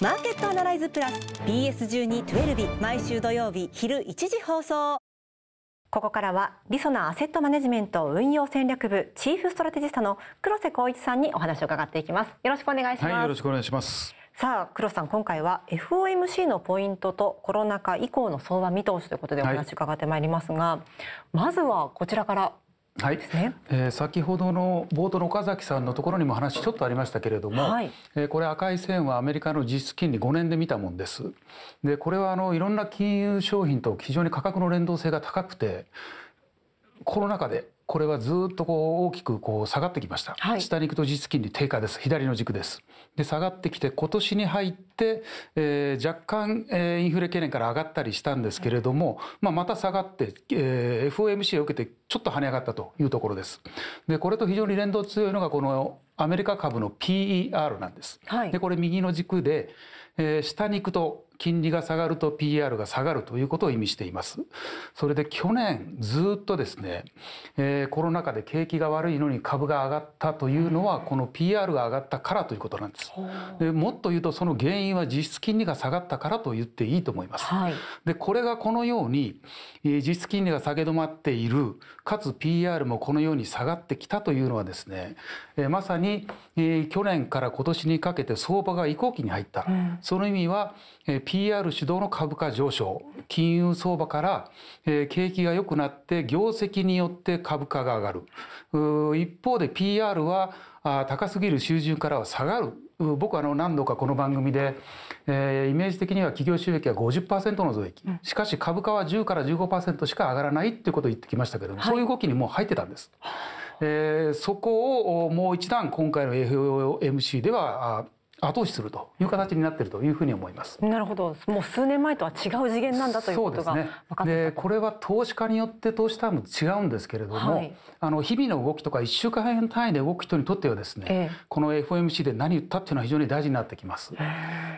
マーケットアナライズプラス BS12-12 毎週土曜日昼1時放送ここからはリソナアセットマネジメント運用戦略部チーフストラテジストの黒瀬光一さんにお話を伺っていきますよろしくお願いします、はい、よろしくお願いしますさあ黒瀬さん今回は FOMC のポイントとコロナ禍以降の相場見通しということでお話伺ってまいりますが、はい、まずはこちらからはい、ね、えー、先ほどの冒頭の岡崎さんのところにも話ちょっとありましたけれども、はい、えー、これ赤い線はアメリカの実質金利5年で見たもんです。でこれはあのいろんな金融商品と非常に価格の連動性が高くてコロナ禍でこれはずっとこう大きくこう下がってきました、はい、下に行くと実質金利低下です左の軸ですで下がってきて今年に入って、えー、若干、えー、インフレ懸念から上がったりしたんですけれども、まあ、また下がって、えー、FOMC を受けてちょっと跳ね上がったというところですでこれと非常に連動強いのがこのアメリカ株の PER なんです、はい、でこれ右の軸で、えー、下に行くと金利が下がると PR が下がるということを意味しています。それで去年ずっとですね、えー、コロナ禍で景気が悪いのに株が上がったというのはこの PR が上がったからということなんです。でもっと言うとその原因は実質金利が下がったからと言っていいと思います。はい、でこれがこのように、えー、実質金利が下げ止まっているかつ PR もこのように下がってきたというのはですね、えー、まさにえー、去年から今年にかけて相場が移行期に入った、うん、その意味は、えー、PR 主導の株価上昇金融相場から、えー、景気が良くなって業績によって株価が上がる一方で PR はあ高すぎる収入からは下がる僕は何度かこの番組で、えー、イメージ的には企業収益は50%の増益、しかし株価は10から15%しか上がらないっていうことを言ってきましたけども、はい、そういう動きにもう入ってたんです。えー、そこをもう一段今回の FOMC では後押しするという形になっているというふうに思います。なるほど、もう数年前とは違う次元なんだということが分かってね、これは投資家によって投資タイム違うんですけれども、はい、あの日々の動きとか一週間単位で動く人にとってはですね、ええ、この FOMC で何言ったっていうのは非常に大事になってきます。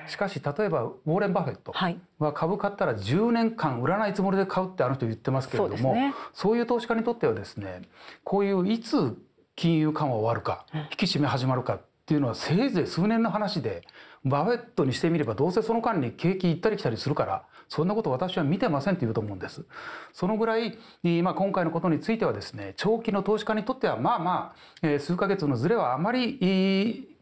しかし例えばウォーレン・バフェットは株買ったら10年間売らないつもりで買うってあの人言ってますけれども、ね、そういう投資家にとってはですねこういういつ金融緩和終わるか、引き締め始まるかっていうのはせいぜい数年の話でバフェットにしてみればどうせその間に景気行ったり来たりするからそんなこと私は見てませんって言うと思うんです。そのぐらい、ま今回のことについてはですね長期の投資家にとってはまあまあ数ヶ月のズレはあまり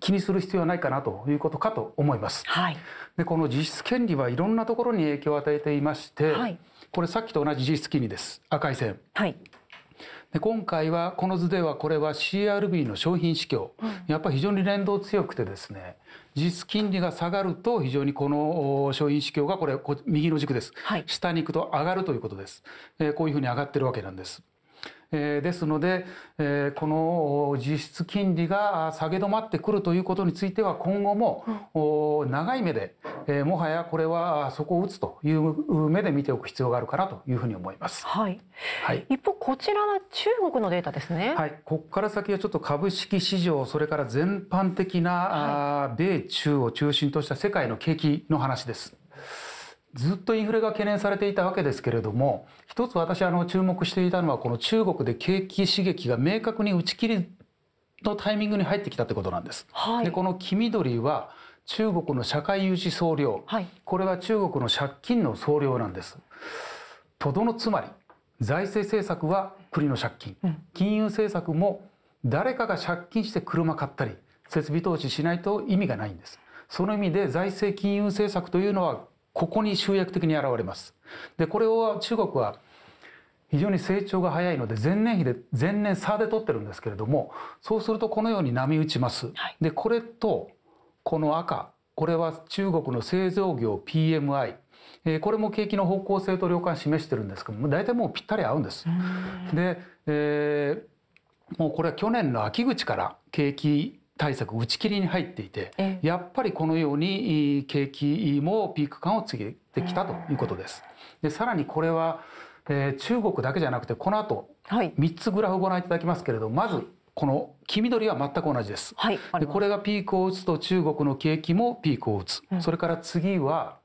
気にする必要はないかなということかと思います。はい、でこの実質権利はいろんなところに影響を与えていまして、はい、これさっきと同じ実質金利です赤い線。はいで今回はこの図ではこれは CRB の商品市況、やっぱり非常に連動強くてですね実金利が下がると非常にこの商品市況がこれ右の軸です、はい、下に行くと上がるということです、えー、こういうふうに上がってるわけなんですえですので、えこの実質金利が下げ止まってくるということについては今後も、長い目で、えもはやこれはそこを打つという目で見ておく必要があるかなというふうに思います。はい。はい、一方こちらは中国のデータですね。はい。ここから先はちょっと株式市場それから全般的な、米中を中心とした世界の景気の話です。ずっとインフレが懸念されていたわけですけれども、一つ私あの注目していたのはこの中国で景気刺激が明確に打ち切りのタイミングに入ってきたということなんです。はい、でこの黄緑は中国の社会融資総量、はい、これは中国の借金の総量なんです。とどのつまり財政政策は国の借金、うん、金融政策も誰かが借金して車買ったり設備投資しないと意味がないんです。その意味で財政金融政策というのはここに集約的に現れます。でこれを中国は非常に成長が早いので前年比で前年差で取ってるんですけれどもそうするとこのように波打ちます。はい、でこれとこの赤これは中国の製造業 PMI えー、これも景気の方向性と量感示してるんですけども大体もうぴったり合うんです。で、えー、もうこれは去年の秋口から景気対策打ち切りに入っていて、えー、やっぱりこのように景気もピーク感を告げてきたということです。でさらにこれは、えー、中国だけじゃなくてこの後、三3つグラフご覧いただきますけれどまずこの黄緑は全く同じです、はい、でこれがピークを打つと中国の景気もピークを打つ、うん、それから次は、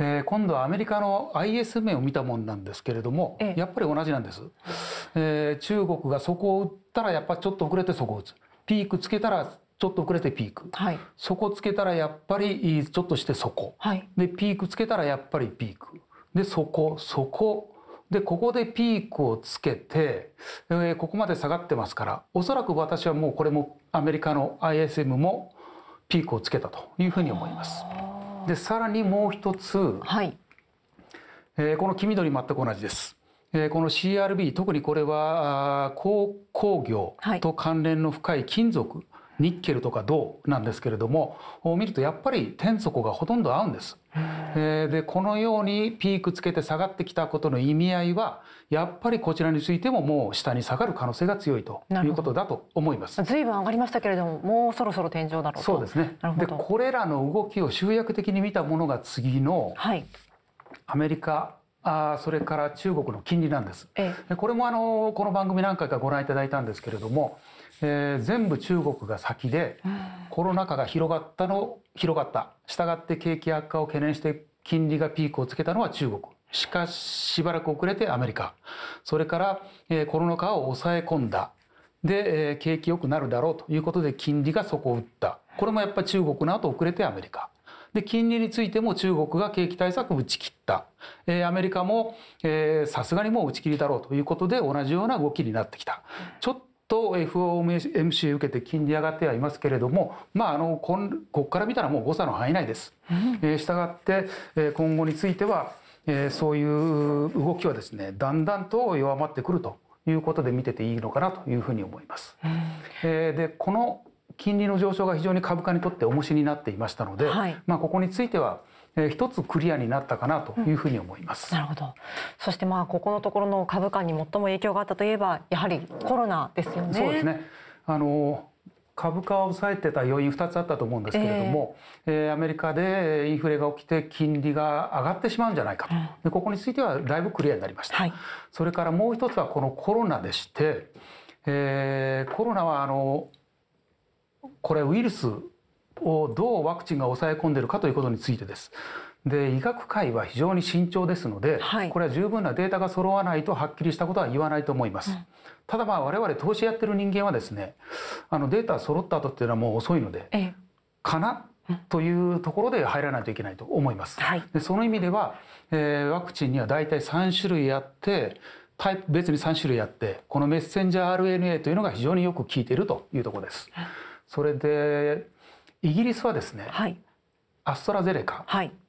えー、今度はアメリカの i s 面を見たもんなんですけれども、ええ、やっぱり同じなんです、えー、中国がそこを打ったらやっぱちょっと遅れてそこを打つピークつけたらちょっと遅れてピーク、はい、そこつけたらやっぱりちょっとしてそこ、はい、でピークつけたらやっぱりピークでそこそこでここでピークをつけて、えー、ここまで下がってますからおそらく私はもうこれもアメリカの ISM もピークをつけたというふうに思います。でさらにもう一つ、はいえー、この黄緑全く同じです。えー、この CRB 特にこれは鉱工業と関連の深い金属、はいニッケルとか銅なんですけれども見るとやっぱり天底がほとんど合うんです。えー、でこのようにピークつけて下がってきたことの意味合いはやっぱりこちらについてももう下に下がる可能性が強いということだと思います。随分上がりましたけれどももうそろそろ天井だろうそうですね。でこれらの動きを集約的に見たものが次の、はい、アメリカあそれから中国の金利なんです。ええ、これもあのこの番組何回かご覧いただいたんですけれども、えー、全部中国が先で、コロナ禍が広がったの広がった。したがって景気悪化を懸念して金利がピークをつけたのは中国。しかししばらく遅れてアメリカ。それから、えー、コロナ禍を抑え込んだ。で、えー、景気良くなるだろうということで金利が底を打った。これもやっぱり中国の後遅れてアメリカ。で、金利についても中国が景気対策を打ち切った。えー、アメリカも、えさすがにもう打ち切りだろうということで同じような動きになってきた。ちょっと FOMC 受けて金利上がってはいますけれども、まあ、あの、ここから見たらもう誤差の範囲内です。えー、したがって、えー、今後については、えー、そういう動きはですね、だんだんと弱まってくるということで見てていいのかなというふうに思います。えで、この金利の上昇が非常に株価にとって重しになっていましたので、はい、まあここについてはえー、一つクリアになったかなというふうに思います、うん、なるほどそしてまあここのところの株価に最も影響があったといえばやはりコロナですよねそうですねあの株価を抑えてた要因二つあったと思うんですけれども、えー、えー、アメリカでインフレが起きて金利が上がってしまうんじゃないかと、うん、でここについてはだいぶクリアになりました、はい、それからもう一つはこのコロナでして、えー、コロナはあのこれウイルスをどうワクチンが抑え込んでるかということについてです。で医学界は非常に慎重ですので、はい、これは十分なデータが揃わないとはっきりしたことは言わないと思います。うん、ただまあ我々投資やってる人間はですねあのデータ揃った後っていうのはもう遅いので、ええ、かなというところで入らないといけないと思います。はい、でその意味では、えー、ワクチンには大体3種類あってタイプ別に3種類あってこのメッセンジャー RNA というのが非常によく効いているというところです。うんそれでイギリスはですね、はい、アストラゼネカ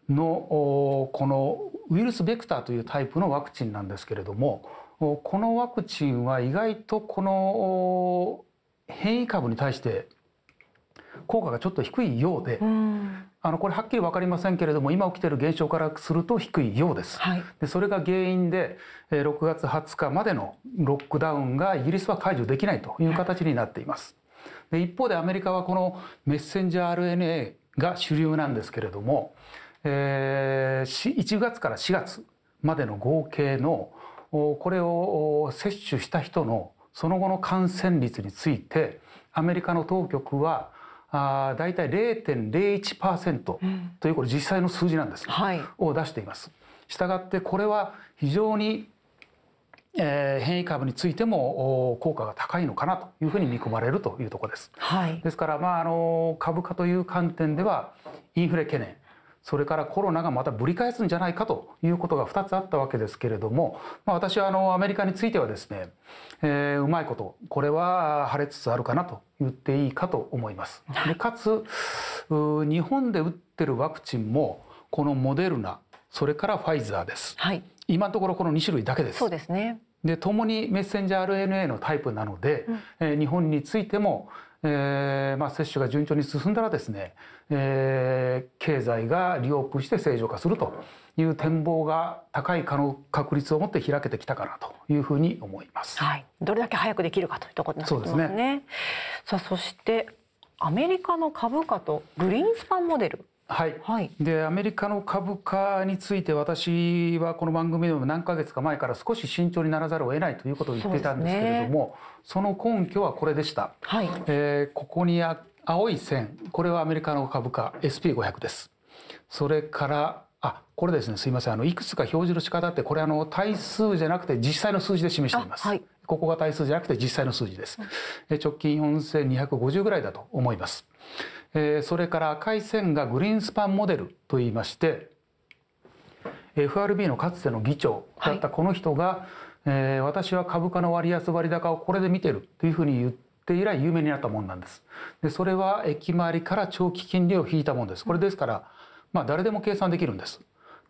の、このウイルスベクターというタイプのワクチンなんですけれどもこのワクチンは意外とこの変異株に対して効果がちょっと低いようで、うあのこれはっきり分かりませんけれども今起きてる現象からすると低いようです、はい、でそれが原因で6月20日までのロックダウンがイギリスは解除できないという形になっています。で一方でアメリカはこのメッセンジャー RNA が主流なんですけれども、えー、1月から4月までの合計のこれを接種した人のその後の感染率についてアメリカの当局はあ大体0.01%というこれ実際の数字なんです、ね、はい、を出しています。したがってこれは非常に変異株についても効果が高いのかなというふうに見込まれるというところです。はい、ですから、まあ、あの株価という観点ではインフレ懸念それからコロナがまたぶり返すんじゃないかということが2つあったわけですけれども、まあ、私はあのアメリカについてはですね、えー、うまいことこれは晴れつつあるかなと言っていいかと思います。でかつ日本で打ってるワクチンもこのモデルナそれからファイザーです。はい、今のところこの2種類だけです。そうですね。で共にメッセンジャー RNA のタイプなので、うん、えー、日本についても、えーまあ、接種が順調に進んだらですね、えー、経済がリオープンして正常化するという展望が高い可能確率を持って開けてきたかなというふうに思います。はい、どれだけ早くできるかというところになってますね。すねさあそしてアメリカの株価とグリーンスパンモデルはい、はい、でアメリカの株価について私はこの番組でも何ヶ月か前から少し慎重にならざるを得ないということを言ってたんですけれどもそ、ね,、の根拠はこれでした、はい、えー、ここにあ青い線これはアメリカの株価 SP500 ですそれからあこれですねすいませんあのいくつか表示の仕方ってこれあの対数じゃなくて実際の数字で示しています、はい、ここが対数じゃなくて実際の数字です、うん、直近4250ぐらいだと思いますえそれから赤い線がグリーンスパンモデルと言いまして FRB のかつての議長だったこの人が、はい、えー、私は株価の割安割高をこれで見てるというふうに言って以来有名になったもんなんです。でそれは駅周りから長期金利を引いたもんです。これですから、まあ、誰でも計算できるんです。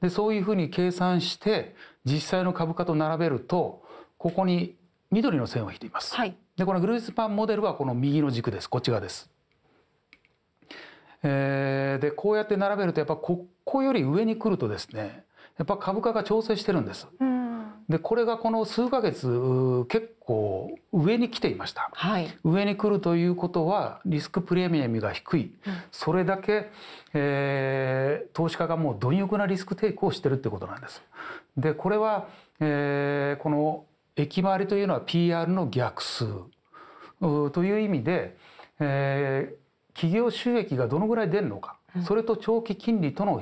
でそういうふうに計算して実際の株価と並べるとここに緑の線を引いています。はい、でこのグリースパンモデルはこの右の軸ですこっち側です。えー、でこうやって並べるとやっぱここより上に来るとですねやっぱ株価が調整してるんです。うん、でこれがこの数ヶ月結構上に来ていました、はい、上に来るということはリスクプレミアムが低い、うん、それだけ、えー、投資家がもう貪欲なリスクテイクをしてるってことなんです。でこれは、えー、この駅回りというのは PR の逆数という意味で、えー、企業収益がどのぐらい出るのか、うん、それと長期金利との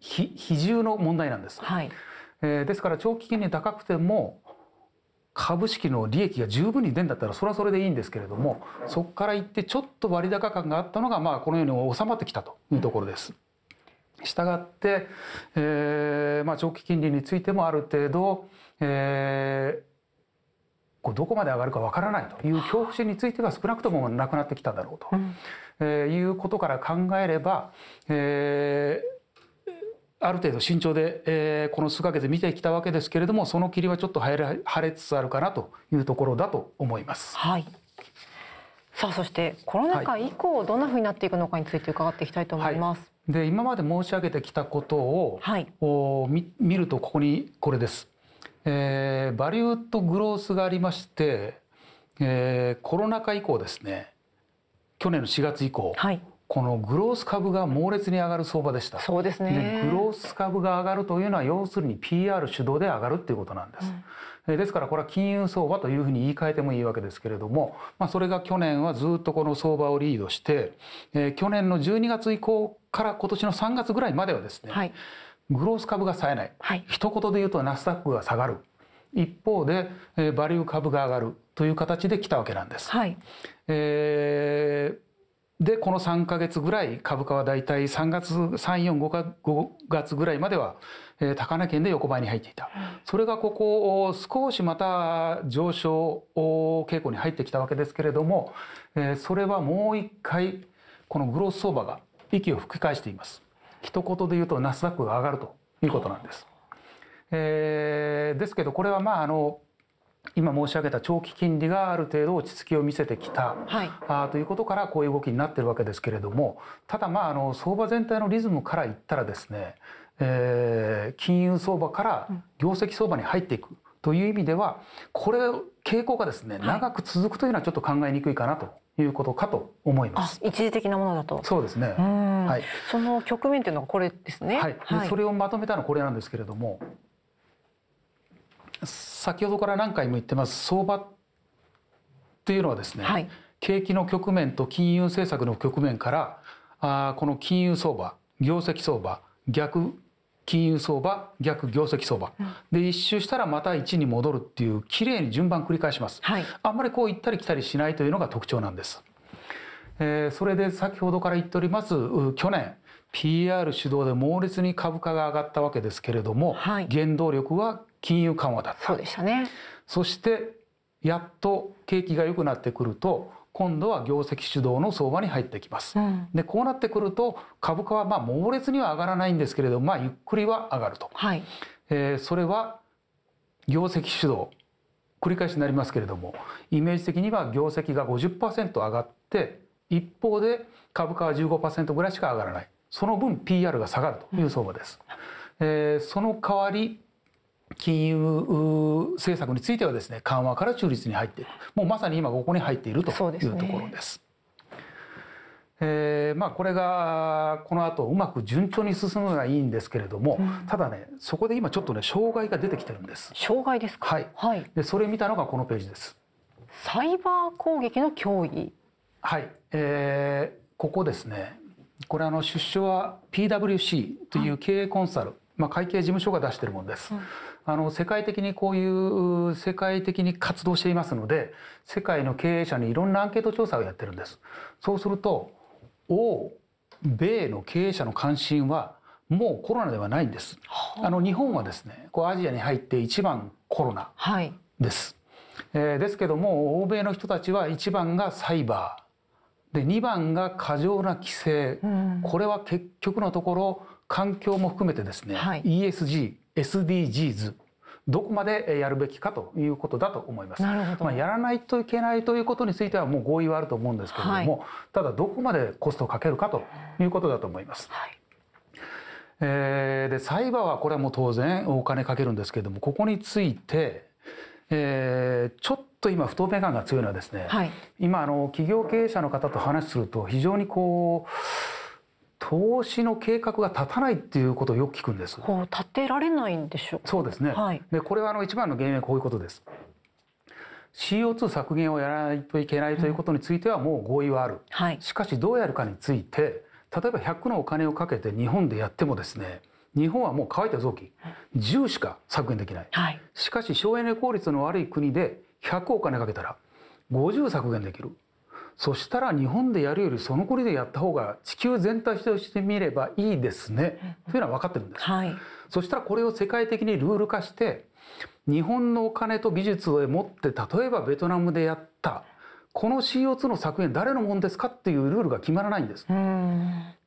比重の問題なんです、はい、えー、ですから長期金利高くても株式の利益が十分に出るんだったらそれはそれでいいんですけれどもそこから行ってちょっと割高感があったのがまあこのように収まってきたというところです。したがって、えーまあ、長期金利についてもある程度、えー、どこまで上がるかわからないという恐怖心については少なくともなくなってきただろうと、えいうことから考えれば、えーある程度慎重で、えー、この数ヶ月見てきたわけですけれどもその霧はちょっと晴れつつあるかなというところだと思います。はいさあそしてコロナ禍以降、どんなふうになっていくのかについて伺っていきたいと思います。はい、で今まで申し上げてきたことを、はい、お見るとここにこれです。えー、バリューとグロースがありまして、えー、コロナ禍以降ですね去年の4月以降、はい、このグロース株が猛烈に上がる相場でしたそうですね、グロース株が上がるというのは要するに PR 主導で上がるということなんです、うん、ですからこれは金融相場というふうに言い換えてもいいわけですけれども、まあ、それが去年はずっとこの相場をリードして、えー、去年の12月以降から今年の3月ぐらいまではですね、はいグロース株が冴えない、はい、一言で言うとナスダックが下がる一方で、えー、バリュー株が上がるという形で来たわけなんです。はい、えー、でこの3ヶ月ぐらい株価はだいたい3月345か5月ぐらいまでは、えー、高値圏で横ばいに入っていた、それがここを少しまた上昇傾向に入ってきたわけですけれども、えー、それはもう一回このグロース相場が息を吹き返しています。一言で言うとナスダックが上がるということなんです。えー、ですけどこれはまああの今申し上げた長期金利がある程度落ち着きを見せてきた、はい、あということからこういう動きになってるわけですけれどもただまああの相場全体のリズムから言ったらですね、えー、金融相場から業績相場に入っていくという意味ではこれ傾向がですね長く続くというのはちょっと考えにくいかなということかと思います。一時的なものだと。そうですね。はい。その局面というのはこれですね。はい。はい、それをまとめたのこれなんですけれども、先ほどから何回も言ってます相場っていうのはですね、はい、景気の局面と金融政策の局面から、あこの金融相場、業績相場、逆金融相場逆業績相場、うん、で一周したらまた1に戻るっていうきれいに順番繰り返します、はい、あんまりこう行ったり来たりしないというのが特徴なんです、えー、それで先ほどから言っております去年 PR 主導で猛烈に株価が上がったわけですけれども、はい、原動力は金融緩和だったそうでしたねそしてやっと景気が良くなってくると今度は業績主導の相場に入ってきます、うん、でこうなってくると株価はまあ猛烈には上がらないんですけれどまあゆっくりは上がると、はい、えー、それは業績主導繰り返しになりますけれどもイメージ的には業績が50%上がって一方で株価は15%ぐらいしか上がらないその分 PR が下がるという相場です、うん、えー、その代わり金融政策についてはですね緩和から中立に入っているもうまさに今ここに入っているというところです。で、えー、まあ、これがこの後うまく順調に進むのがいいんですけれども、うん、ただねそこで今ちょっとね障害が出てきてるんです障害ですかはい、はい、でそれ見たのがこのページですサイバー攻撃の脅威はい、えー、ここですねこれあの出所は PWC という経営コンサル、はい、まあ、会計事務所が出してるものです、うんあの世界的にこういう世界的に活動していますので世界の経営者にいろんなアンケート調査をやってるんです。そうすると欧米の経営者の関心はもうコロナではないんです。あの日本はですね、こうアジアに入って一番コロナです。はい、えー、ですけども欧米の人たちは一番がサイバーで二番が過剰な規制、うん、これは結局のところ環境も含めてですね、はい、ESG SDGs どこまでやるべきかということだと思います。まあ、やらないといけないということについてはもう合意はあると思うんですけれども、はい、ただどこまでコストをかけるかということだと思います。はい、えー、でサイバーはこれはもう当然お金かけるんですけれどもここについて、えー、ちょっと今不透明感が強いのはですね、はい、今あの企業経営者の方と話すると非常にこう投資の計画が立たないっていうことをよく聞くんです。立てられないんでしょう。そうですね。はい、でこれはあの一番の原因はこういうことです。CO2 削減をやらないといけないということについてはもう合意はある、うんはい、しかしどうやるかについて例えば100のお金をかけて日本でやってもですね日本はもう乾いた臓器10しか削減できない、はい、しかし省エネ効率の悪い国で100お金かけたら50削減できるそしたら日本でやるよりその国でやった方が地球全体としてみればいいですね、というのは分かってるんです、はい、そしたらこれを世界的にルール化して日本のお金と技術を持って例えばベトナムでやったこの CO2 の削減誰のもんですかっていうルールが決まらないんです。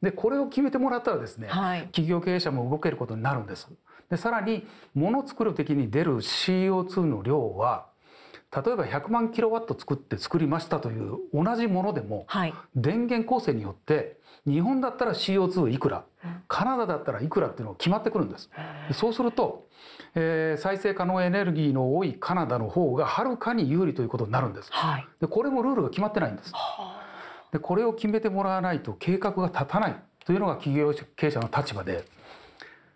でこれを決めてもらったらですね、はい、企業経営者も動けることになるんです。でさらにもの作る時に出る CO2 の量は例えば100万キロワット作って作りましたという同じものでも、はい、電源構成によって日本だったら CO2 いくら、うん、カナダだったらいくらっていうのが決まってくるんです。そうすると、えー、再生可能エネルギーの多いカナダの方がはるかに有利ということになるんです。はい、でこれもルールが決まってないんです。でこれを決めてもらわないと計画が立たないというのが企業経営者の立場で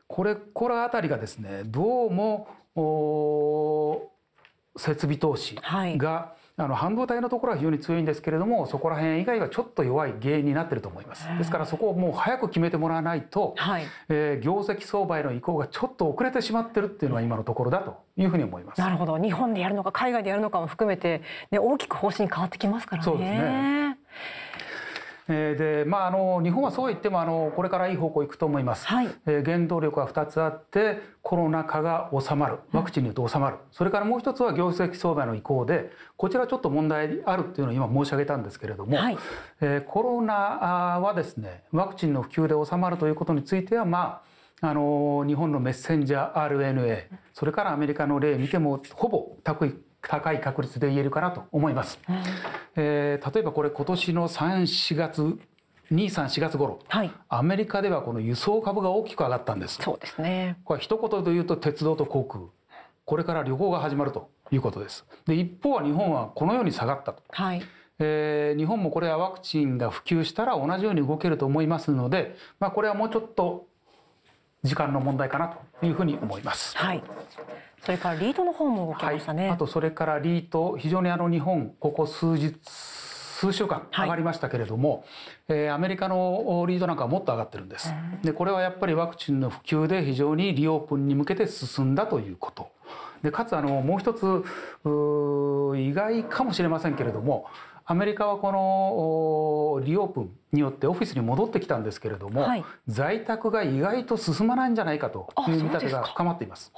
これこれあたりがですねどうも設備投資が、はいあの半導体のところは非常に強いんですけれどもそこら辺以外はちょっと弱い原因になってると思いますですからそこをもう早く決めてもらわないと、はい、えー、業績相場への移行がちょっと遅れてしまってるっていうのは今のところだというふうに思いますなるほど日本でやるのか海外でやるのかも含めて、ね、大きく方針変わってきますからねそうですねで、まああの日本はそう言ってもあのこれからいい方向行くと思います。はい、えー、原動力は2つあって、コロナ禍が収まる、ワクチンによって収まる、うん、それからもう一つは業績相場の移行で、こちらちょっと問題あるっていうのを今申し上げたんですけれども、はい、えー、コロナはですね、ワクチンの普及で収まるということについてはまああの日本のメッセンジャー RNA それからアメリカの例見てもほぼ高い高い確率で言えるかなと思います。うんえー、例えばこれ今年の3、4月234月頃、はい、アメリカではこの輸送株が大きく上がったんですそうですねこれ一言で言うと鉄道と航空これから旅行が始まるということですで一方は日本はこのように下がったと、はいえー、日本もこれはワクチンが普及したら同じように動けると思いますので、まあ、これはもうちょっと時間の問題かなというふうに思います。はいそれからリートの方も動きましたね、はい、あとそれからリート非常にあの日本ここ数日数週間上がりましたけれども、はい、えー、アメリカのリードなんかはもっと上がってるんです。でこれはやっぱりワクチンの普及で非常にリオープンに向けて進んだということ。でかつあのもう一つう意外かもしれませんけれどもアメリカはこのリオープンによってオフィスに戻ってきたんですけれども、はい、在宅が意外と進まないんじゃないかという見立てが深まっています。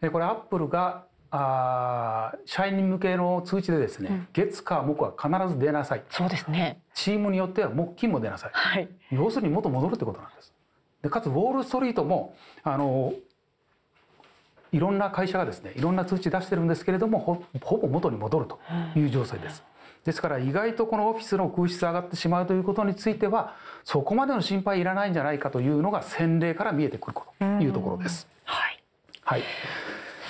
でこれアップルがあ社員向けの通知でですね、うん、月火木は必ず出なさいそうですねチームによっては木金も出なさい、はい、要するに元戻るってことなんですでかつウォール・ストリートもあのいろんな会社がですねいろんな通知出してるんですけれどもほぼ元に戻るという情勢です、うんですから意外とこのオフィスの空室上がってしまうということについてはそこまでの心配いらないんじゃないかというのが先例から見えてくるというところです。はい、はい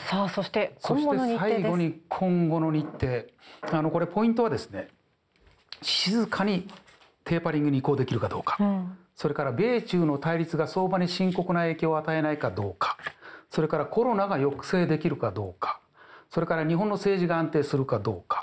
さあそして今後の日程最後に今後の日程あのこれポイントはですね静かにテーパリングに移行できるかどうか、うん、それから米中の対立が相場に深刻な影響を与えないかどうかそれからコロナが抑制できるかどうかそれから日本の政治が安定するかどうか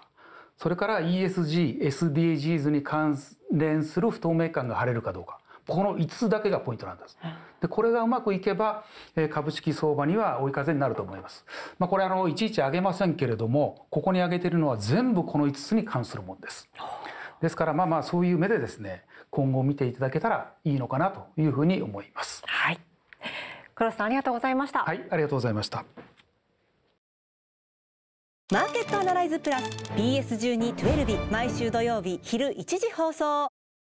それから ESG、SDGs に関連する不透明感が晴れるかどうか。この5つだけがポイントなんです。で、これがうまくいけば、株式相場には追い風になると思います。まあ、これあの、いちいち上げませんけれども、ここに上げているのは全部この5つに関するものです。ですから、まあまあ、そういう目でですね、今後見ていただけたらいいのかなというふうに思います。はい。黒田さん、ありがとうございました。はい、ありがとうございました。マーケットアナライズプラス BS12-12 毎週土曜日昼1時放送